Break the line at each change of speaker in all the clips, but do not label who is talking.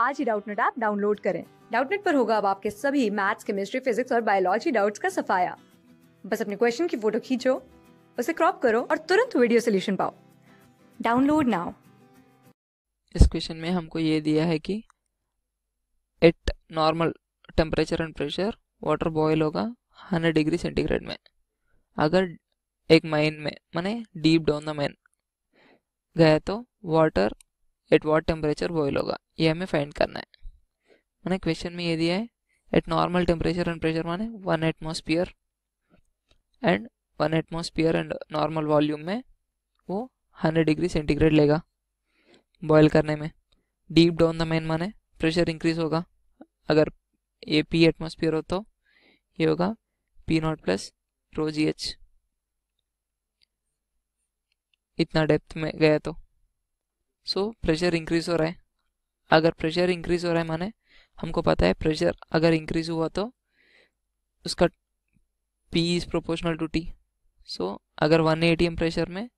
आज ही Doubtnut app download करें डाउटनेट पर होगा अब आपके सभी मैथ्स केमिस्ट्री फिजिक्स और बायोलॉजी डाउट्स का सफाया बस अपने क्वेश्चन की फोटो खींचो उसे क्रॉप करो और तुरंत वीडियो सोल्यूशन
पाओ डाउनलोड नाउ इस क्वेश्चन में हमको ये दिया है कि at normal temperature and pressure water boil होगा 100 डिग्री सेंटीग्रेड में अगर एक माइन में माने डीप डाउन द माइन गया तो water at what temperature boil होगा ये हमें फाइंड करना है मैंने क्वेश्चन में ये दिया है at normal temperature and pressure माने one atmosphere and one atmosphere and normal volume में वो हंड्रेड डिग्री सेंटीग्रेड लेगा बॉयल करने में डीप डाउन द मेन माने प्रेशर इंक्रीज होगा अगर ये पी एटमोसफियर हो तो ये होगा P naught plus rho g h इतना डेप्थ में गया तो सो प्रेशर इंक्रीज हो रहा है अगर प्रेशर इंक्रीज हो रहा है माने हमको पता है प्रेशर अगर इंक्रीज हुआ तो उसका P is proportional to T so अगर वन एटी एम प्रेशर में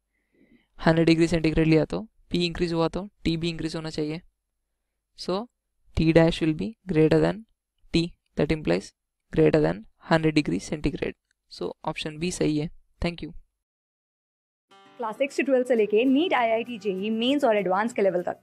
हंड्रेड डिग्री सेंटीग्रेड लिया तो पी इंक्रीज हुआ तो टी भी इंक्रीज होना चाहिए so T dash will be greater than T that implies greater than hundred degree centigrade so option B सही है थैंक यू
क्लास सिक्स से ट्वेल्थ से लेके NEET I I T JEE mains और advance के level तक